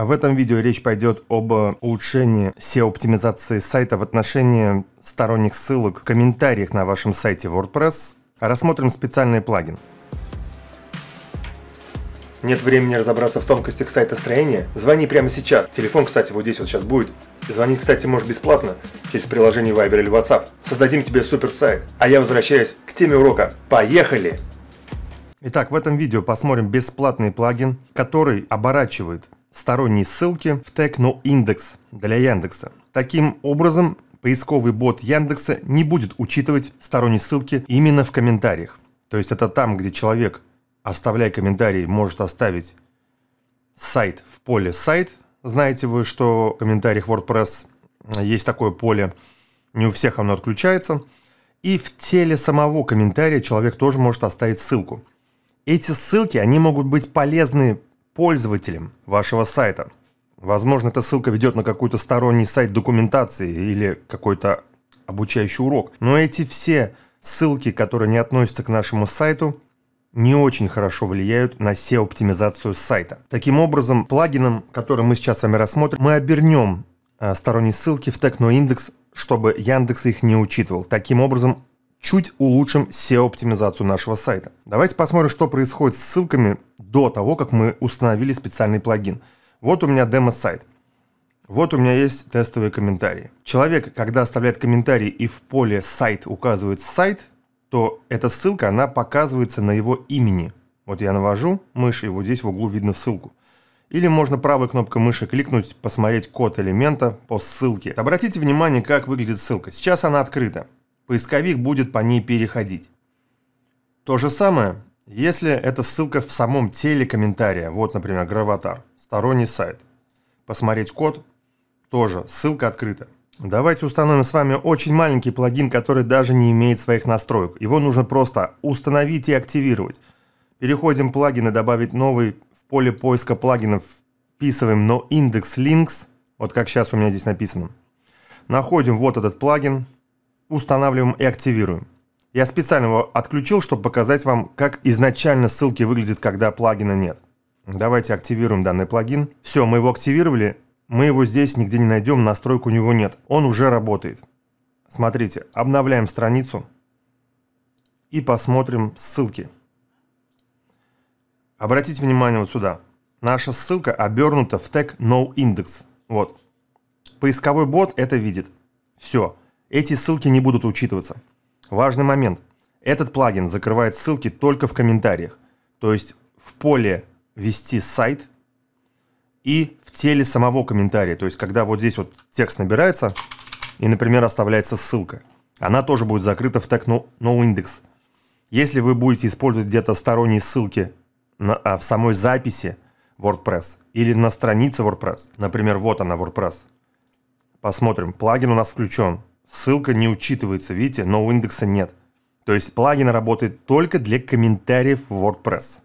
А в этом видео речь пойдет об э, улучшении SEO-оптимизации сайта в отношении сторонних ссылок в комментариях на вашем сайте WordPress. Рассмотрим специальный плагин. Нет времени разобраться в тонкостях сайта строения? Звони прямо сейчас. Телефон, кстати, вот здесь вот сейчас будет. Звонить, кстати, можешь бесплатно через приложение Viber или WhatsApp. Создадим тебе супер сайт. А я возвращаюсь к теме урока. Поехали! Итак, в этом видео посмотрим бесплатный плагин, который оборачивает сторонние ссылки в тег но индекс для Яндекса. Таким образом, поисковый бот Яндекса не будет учитывать сторонние ссылки именно в комментариях. То есть это там, где человек, оставляя комментарий, может оставить сайт в поле «сайт». Знаете вы, что в комментариях WordPress э, есть такое поле, не у всех оно отключается. И в теле самого комментария человек тоже может оставить ссылку. Эти ссылки, они могут быть полезны пользователем вашего сайта. Возможно, эта ссылка ведет на какой-то сторонний сайт документации или какой-то обучающий урок. Но эти все ссылки, которые не относятся к нашему сайту, не очень хорошо влияют на SEO-оптимизацию сайта. Таким образом, плагином, который мы сейчас с вами рассмотрим, мы обернем э, сторонние ссылки в Индекс, чтобы Яндекс их не учитывал. Таким образом, чуть улучшим SEO-оптимизацию нашего сайта. Давайте посмотрим, что происходит с ссылками до того, как мы установили специальный плагин. Вот у меня демо-сайт. Вот у меня есть тестовые комментарии. Человек, когда оставляет комментарий и в поле «сайт» указывает «сайт», то эта ссылка, она показывается на его имени. Вот я навожу мышь, и вот здесь в углу видно ссылку. Или можно правой кнопкой мыши кликнуть, посмотреть код элемента по ссылке. Обратите внимание, как выглядит ссылка. Сейчас она открыта. Поисковик будет по ней переходить. То же самое если это ссылка в самом теле комментария, вот, например, Граватар, сторонний сайт, посмотреть код, тоже ссылка открыта. Давайте установим с вами очень маленький плагин, который даже не имеет своих настроек. Его нужно просто установить и активировать. Переходим в плагины, добавить новый в поле поиска плагинов, вписываем но индекс links, вот как сейчас у меня здесь написано. Находим вот этот плагин, устанавливаем и активируем. Я специально его отключил, чтобы показать вам, как изначально ссылки выглядят, когда плагина нет. Давайте активируем данный плагин. Все, мы его активировали. Мы его здесь нигде не найдем, настроек у него нет. Он уже работает. Смотрите, обновляем страницу и посмотрим ссылки. Обратите внимание вот сюда. Наша ссылка обернута в тег noindex. Вот. Поисковой бот это видит. Все. Эти ссылки не будут учитываться. Важный момент. Этот плагин закрывает ссылки только в комментариях. То есть в поле «Вести сайт» и в теле самого комментария. То есть когда вот здесь вот текст набирается и, например, оставляется ссылка. Она тоже будет закрыта в тег no, no index. Если вы будете использовать где-то сторонние ссылки на, а, в самой записи WordPress или на странице WordPress, например, вот она WordPress, посмотрим, плагин у нас включен, ссылка не учитывается, видите, но у индекса нет. То есть плагин работает только для комментариев в WordPress.